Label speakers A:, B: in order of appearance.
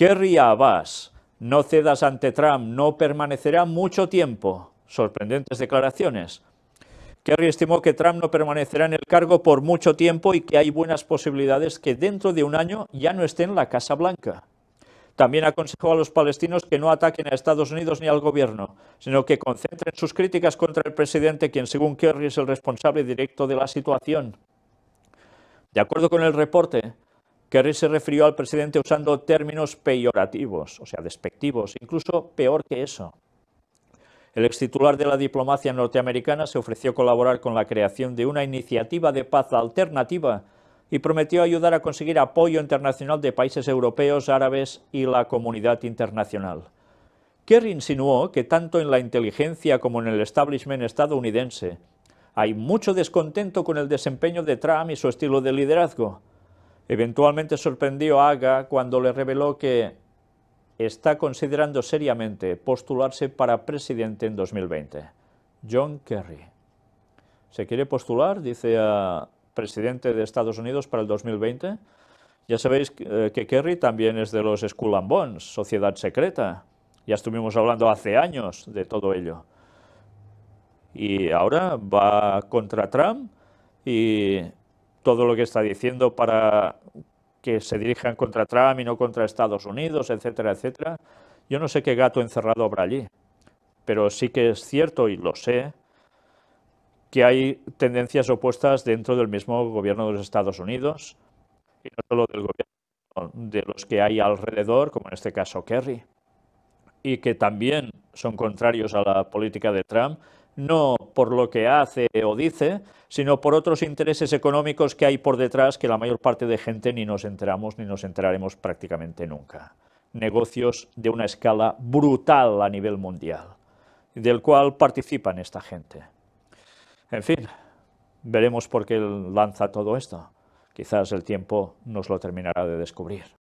A: Kerry Abbas, no cedas ante Trump, no permanecerá mucho tiempo. Sorprendentes declaraciones. Kerry estimó que Trump no permanecerá en el cargo por mucho tiempo y que hay buenas posibilidades que dentro de un año ya no esté en la Casa Blanca. También aconsejó a los palestinos que no ataquen a Estados Unidos ni al gobierno, sino que concentren sus críticas contra el presidente, quien según Kerry es el responsable directo de la situación. De acuerdo con el reporte, Kerry se refirió al presidente usando términos peyorativos, o sea, despectivos, incluso peor que eso. El ex titular de la diplomacia norteamericana se ofreció a colaborar con la creación de una iniciativa de paz alternativa y prometió ayudar a conseguir apoyo internacional de países europeos, árabes y la comunidad internacional. Kerry insinuó que tanto en la inteligencia como en el establishment estadounidense hay mucho descontento con el desempeño de Trump y su estilo de liderazgo. Eventualmente sorprendió a Aga cuando le reveló que está considerando seriamente postularse para presidente en 2020. John Kerry. Se quiere postular, dice a presidente de Estados Unidos para el 2020. Ya sabéis eh, que, Kerry también es de los Skull and Bones, Sociedad Secreta. Ya estuvimos hablando hace años de todo ello. Y ahora va contra Trump y todo lo que está diciendo para que se dirijan contra Trump y no contra Estados Unidos, etcétera, etcétera. Yo no sé qué gato encerrado habrá allí, pero sí que es cierto y lo sé que hay tendencias opuestas dentro del mismo gobierno de los Estados Unidos y no solo del gobierno, de los que hay alrededor, como en este caso Kerry, y que también son contrarios a la política de Trump no por lo que hace o dice, sino por otros intereses económicos que hay por detrás que la mayor parte de gente ni nos enteramos ni nos enteraremos prácticamente nunca. Negocios de una escala brutal a nivel mundial, del cual participan esta gente. En fin, veremos por qué lanza todo esto. Quizás el tiempo nos lo terminará de descubrir.